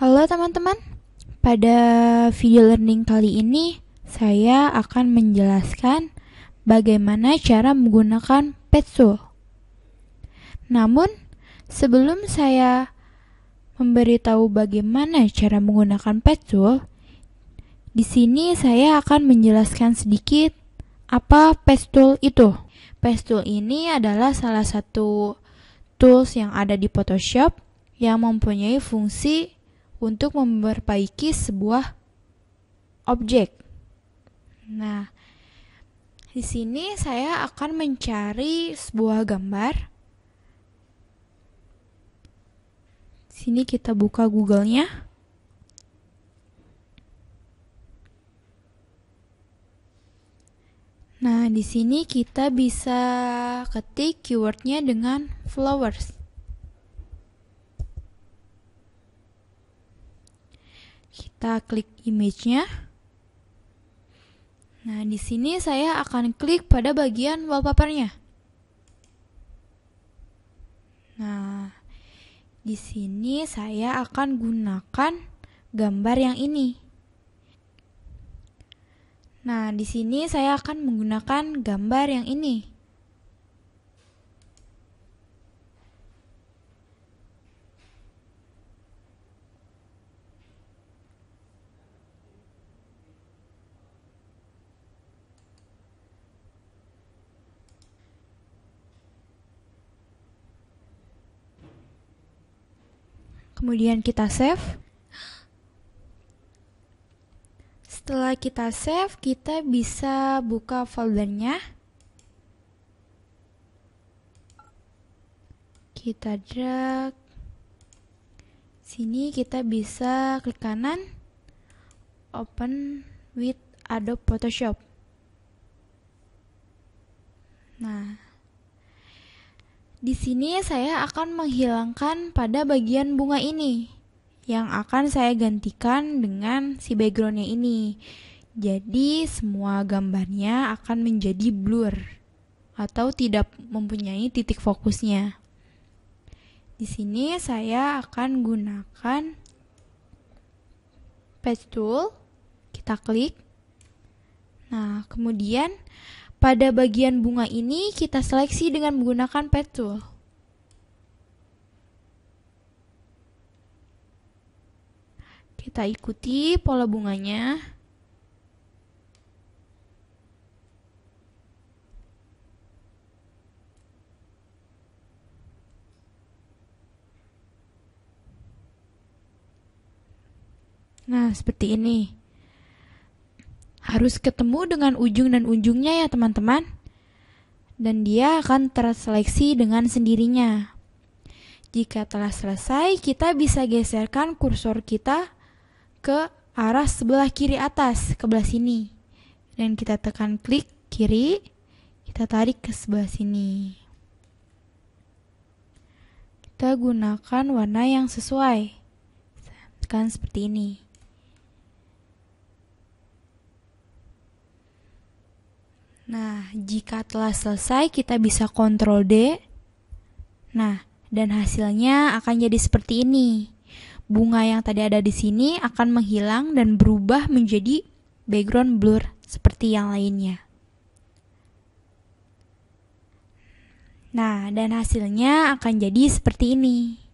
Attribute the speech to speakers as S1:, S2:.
S1: Halo teman-teman, pada video learning kali ini saya akan menjelaskan bagaimana cara menggunakan petsul. Namun, sebelum saya memberitahu bagaimana cara menggunakan petsul, di sini saya akan menjelaskan sedikit apa Tool itu. Tool ini adalah salah satu tools yang ada di Photoshop yang mempunyai fungsi untuk memperbaiki sebuah objek. Nah, di sini saya akan mencari sebuah gambar. Sini kita buka Google-nya. Nah, di sini kita bisa ketik keywordnya dengan flowers. Kita klik image-nya. Nah, di sini saya akan klik pada bagian wallpapernya. Nah, di sini saya akan gunakan gambar yang ini. Nah, di sini saya akan menggunakan gambar yang ini. kemudian kita save. Setelah kita save, kita bisa buka foldernya. Kita drag. Sini kita bisa klik kanan, open with Adobe Photoshop. Nah, di sini saya akan menghilangkan pada bagian bunga ini yang akan saya gantikan dengan si backgroundnya ini. Jadi semua gambarnya akan menjadi blur atau tidak mempunyai titik fokusnya. Di sini saya akan gunakan patch tool. Kita klik. Nah, kemudian pada bagian bunga ini, kita seleksi dengan menggunakan pet tool. Kita ikuti pola bunganya. Nah, seperti ini harus ketemu dengan ujung dan ujungnya ya teman-teman. Dan dia akan terseleksi dengan sendirinya. Jika telah selesai, kita bisa geserkan kursor kita ke arah sebelah kiri atas, ke belah sini. Dan kita tekan klik kiri, kita tarik ke sebelah sini. Kita gunakan warna yang sesuai. Kan seperti ini. Nah, jika telah selesai kita bisa kontrol D. Nah, dan hasilnya akan jadi seperti ini. Bunga yang tadi ada di sini akan menghilang dan berubah menjadi background blur seperti yang lainnya. Nah, dan hasilnya akan jadi seperti ini.